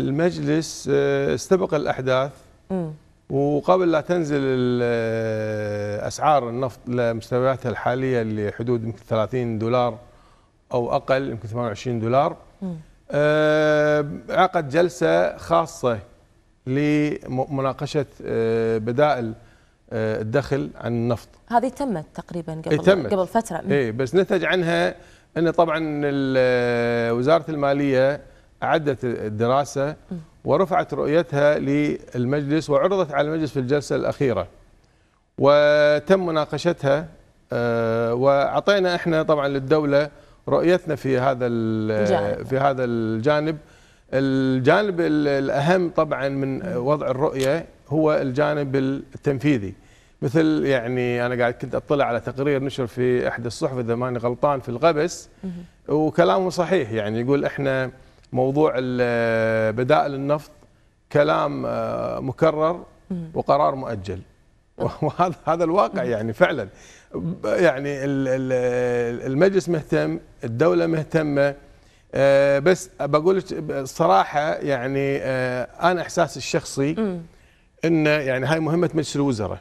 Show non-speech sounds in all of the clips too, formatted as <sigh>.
المجلس آه، استبق الأحداث وقبل لا تنزل آه، أسعار النفط لمستوياتها الحالية اللي حدود يمكن 30 دولار أو أقل يمكن 28 دولار آه، عقد جلسة خاصة لمناقشة بدائل الدخل عن النفط هذه تمت تقريبا قبل إيه تمت. قبل فترة اي بس نتج عنها أن طبعا وزارة المالية أعدت الدراسة ورفعت رؤيتها للمجلس وعرضت على المجلس في الجلسة الأخيرة وتم مناقشتها آه، وأعطينا إحنا طبعا للدولة رؤيتنا في هذا في هذا الجانب الجانب الأهم طبعا من وضع الرؤية هو الجانب التنفيذي مثل يعني انا قاعد كنت اطلع على تقرير نشر في احد الصحف اذا ماني غلطان في الغبس وكلامه صحيح يعني يقول احنا موضوع بدائل النفط كلام آه، مكرر وقرار مؤجل <laughs> <laughs> وهذا هذا الواقع يعني فعلا يعني المجلس مهتم الدوله مهتمه آه، بس بقول لك الصراحه يعني آه، انا احساسي الشخصي ان يعني هاي مهمه مجلس الوزراء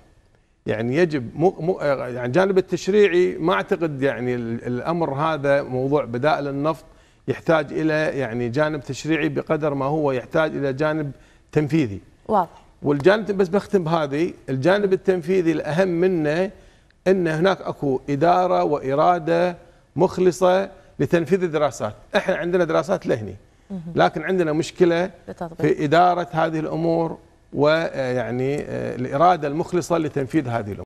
يعني يجب مو مو يعني جانب التشريعي ما اعتقد يعني الامر هذا موضوع بدائل النفط يحتاج الى يعني جانب تشريعي بقدر ما هو يحتاج الى جانب تنفيذي واضح والجانب بس بختم بهذه الجانب التنفيذي الاهم منه ان هناك اكو اداره واراده مخلصه لتنفيذ الدراسات احنا عندنا دراسات لهني لكن عندنا مشكله في اداره هذه الامور ويعني آه، آه، الاراده المخلصه لتنفيذ هذه الامور